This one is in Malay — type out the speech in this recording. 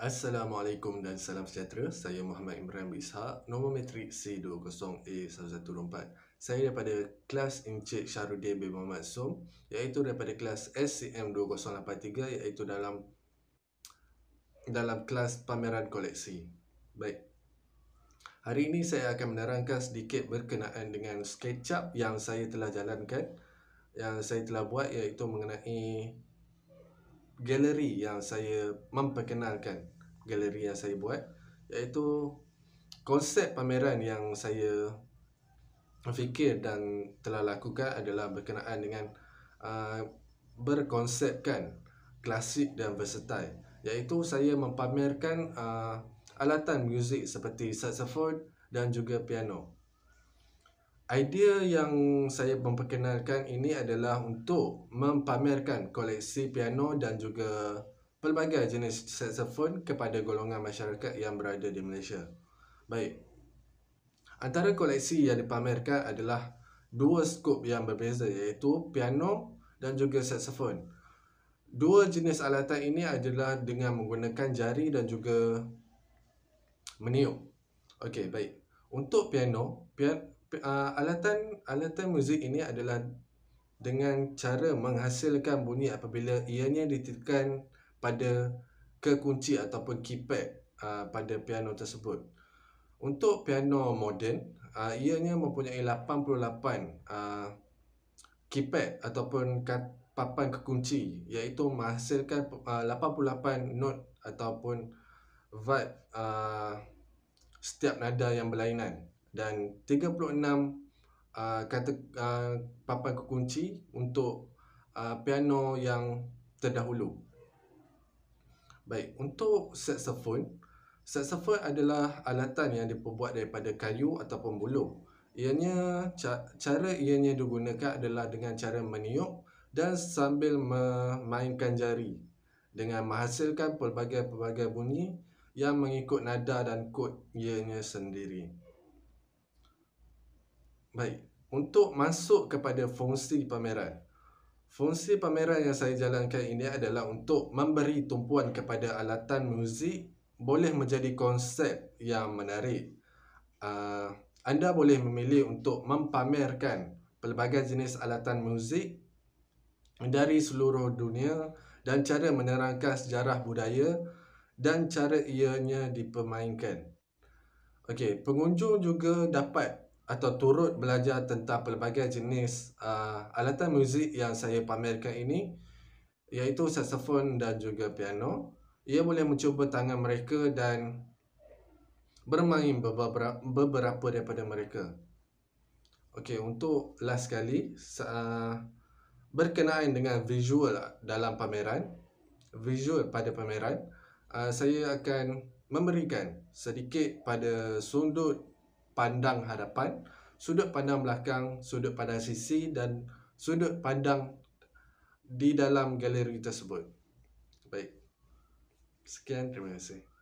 Assalamualaikum dan salam sejahtera. Saya Muhammad Imran Bishak, nombor matrik C20A1124. Saya daripada kelas Encik Syarudin bin Muhammad Sum, iaitu daripada kelas SCM 2083 iaitu dalam dalam kelas pameran koleksi. Baik. Hari ini saya akan menerangkan sedikit berkenaan dengan SketchUp yang saya telah jalankan yang saya telah buat iaitu mengenai galeri yang saya memperkenalkan galeri yang saya buat iaitu konsep pameran yang saya fikir dan telah lakukan adalah berkenaan dengan uh, berkonsepkan klasik dan bersetai, iaitu saya mempamerkan uh, alatan muzik seperti saxophone dan juga piano Idea yang saya memperkenalkan ini adalah untuk mempamerkan koleksi piano dan juga pelbagai jenis saxophone kepada golongan masyarakat yang berada di Malaysia. Baik. Antara koleksi yang dipamerkan adalah dua skop yang berbeza iaitu piano dan juga saxophone. Dua jenis alatan ini adalah dengan menggunakan jari dan juga meniup. Okey, baik. Untuk piano, piano uh, alatan alatan muzik ini adalah dengan cara menghasilkan bunyi apabila ianya ditekan pada kekunci atau keypad uh, pada piano tersebut. Untuk piano moden, uh, ianya mempunyai 88 uh, keypad ataupun kat, papan kekunci iaitu menghasilkan uh, 88 note ataupun vibe uh, setiap nada yang berlainan dan 36 uh, kata uh, papan kekunci untuk uh, piano yang terdahulu. Baik, untuk saxophone, saxophone adalah alatan yang diperbuat daripada kayu ataupun buluh. Ianya cara ianya digunakan adalah dengan cara meniup dan sambil memainkan jari dengan menghasilkan pelbagai-pelbagai bunyi yang mengikut nada dan kod ianya sendiri. Baik, untuk masuk kepada fungsi pameran. Fungsi pameran yang saya jalankan ini adalah untuk memberi tumpuan kepada alatan muzik boleh menjadi konsep yang menarik. Uh, anda boleh memilih untuk mempamerkan pelbagai jenis alatan muzik dari seluruh dunia dan cara menerangkan sejarah budaya dan cara ianya dipermainkan. Okey, pengunjung juga dapat atau turut belajar tentang pelbagai jenis uh, alatan muzik yang saya pamerkan ini iaitu saxophone dan juga piano. Ia boleh mencuba tangan mereka dan bermain beberapa, beberapa daripada mereka. Okey, untuk last sekali uh, berkenaan dengan visual dalam pameran, visual pada pameran, uh, saya akan memberikan sedikit pada sudut pandang hadapan, sudut pandang belakang, sudut pandang sisi dan sudut pandang di dalam galeri tersebut. Baik. Sekian, terima kasih.